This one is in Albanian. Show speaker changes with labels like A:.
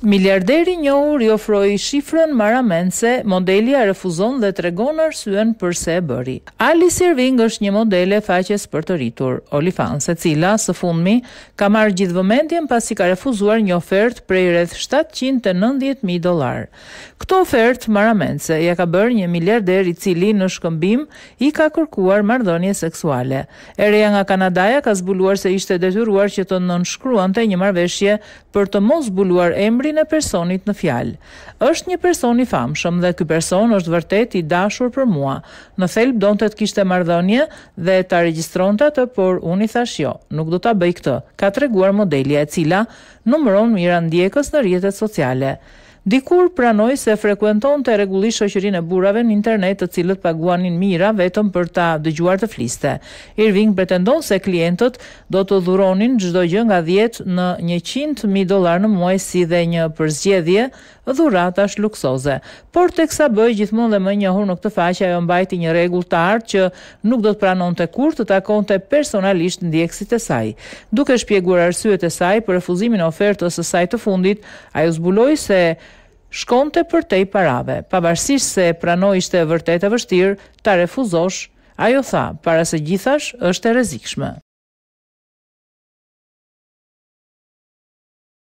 A: Miliarderi një ur i ofroj shifrën maramense, modeli a refuzon dhe të arsyen arsuen përse e bëri. Ali Sirving është një modele faqes për të rritur. Oli se cila, së fundmi, ka marrë gjithë vëmendjen pas i ka refuzuar një ofert prej rreth 790.000 dolar. Këto ofert maramense ja ka bërë një miliarder i cili në shkëmbim i ka kërkuar mardonje seksuale. Ereja nga Kanadaja ka zbuluar se ishte detyruar që të nënshkruante një marveshje për të mos zbuluar emri emrin e personit në fjalë. Është një person i famshëm dhe ky person është vërtet i dashur për mua. Në thelb donte të kishte marrëdhënie dhe ta regjistronte atë, por unë i thash jo, nuk do ta bëj këtë. Ka treguar modelja e cila numëron mira ndjekës në rrjetet sociale. Dikur pranoj se frekuenton të regulli e burave në internet të cilët paguanin mira vetëm për ta dëgjuar të fliste. Irving pretendon se klientët do të dhuronin çdo gjë nga 10 në 100.000 dolar në muaj si dhe një përzgjedhje dhuratash luksoze. Por teksa bëj gjithmonë dhe më njohur në këtë faqe ajo mbajti një rregull të artë që nuk do të pranonte kurrë të takonte personalisht ndjekësit e saj. Duke shpjeguar arsyet e saj për refuzimin e ofertës së saj të fundit, ajo zbuloi se shkonte për te i parave. Pavarësisht se prano ishte vërtet e vështirë, ta refuzosh, ajo tha, para se gjithash është e rezikshme.